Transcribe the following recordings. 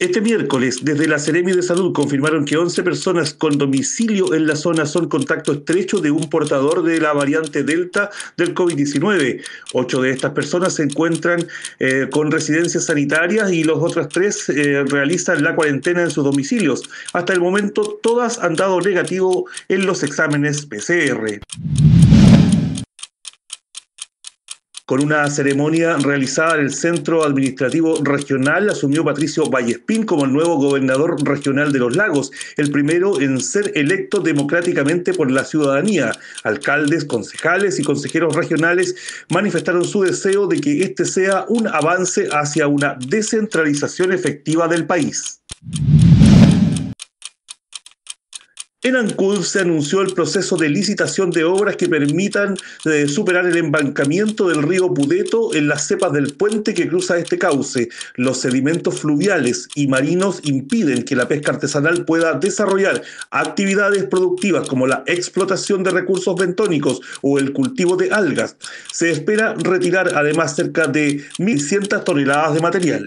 Este miércoles, desde la Ceremi de Salud confirmaron que 11 personas con domicilio en la zona son contacto estrecho de un portador de la variante Delta del COVID-19. Ocho de estas personas se encuentran eh, con residencias sanitarias y los otras tres eh, realizan la cuarentena en sus domicilios. Hasta el momento, todas han dado negativo en los exámenes PCR. Con una ceremonia realizada en el Centro Administrativo Regional, asumió Patricio Vallespín como el nuevo gobernador regional de los lagos, el primero en ser electo democráticamente por la ciudadanía. Alcaldes, concejales y consejeros regionales manifestaron su deseo de que este sea un avance hacia una descentralización efectiva del país. En Ancud se anunció el proceso de licitación de obras que permitan eh, superar el embancamiento del río Pudeto en las cepas del puente que cruza este cauce. Los sedimentos fluviales y marinos impiden que la pesca artesanal pueda desarrollar actividades productivas como la explotación de recursos bentónicos o el cultivo de algas. Se espera retirar además cerca de 1.100 toneladas de material.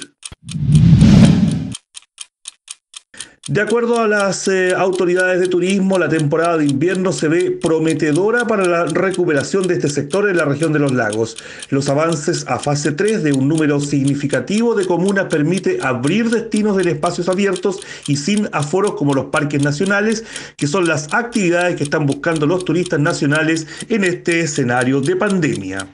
De acuerdo a las eh, autoridades de turismo, la temporada de invierno se ve prometedora para la recuperación de este sector en la región de los lagos. Los avances a fase 3 de un número significativo de comunas permite abrir destinos en espacios abiertos y sin aforos como los parques nacionales, que son las actividades que están buscando los turistas nacionales en este escenario de pandemia.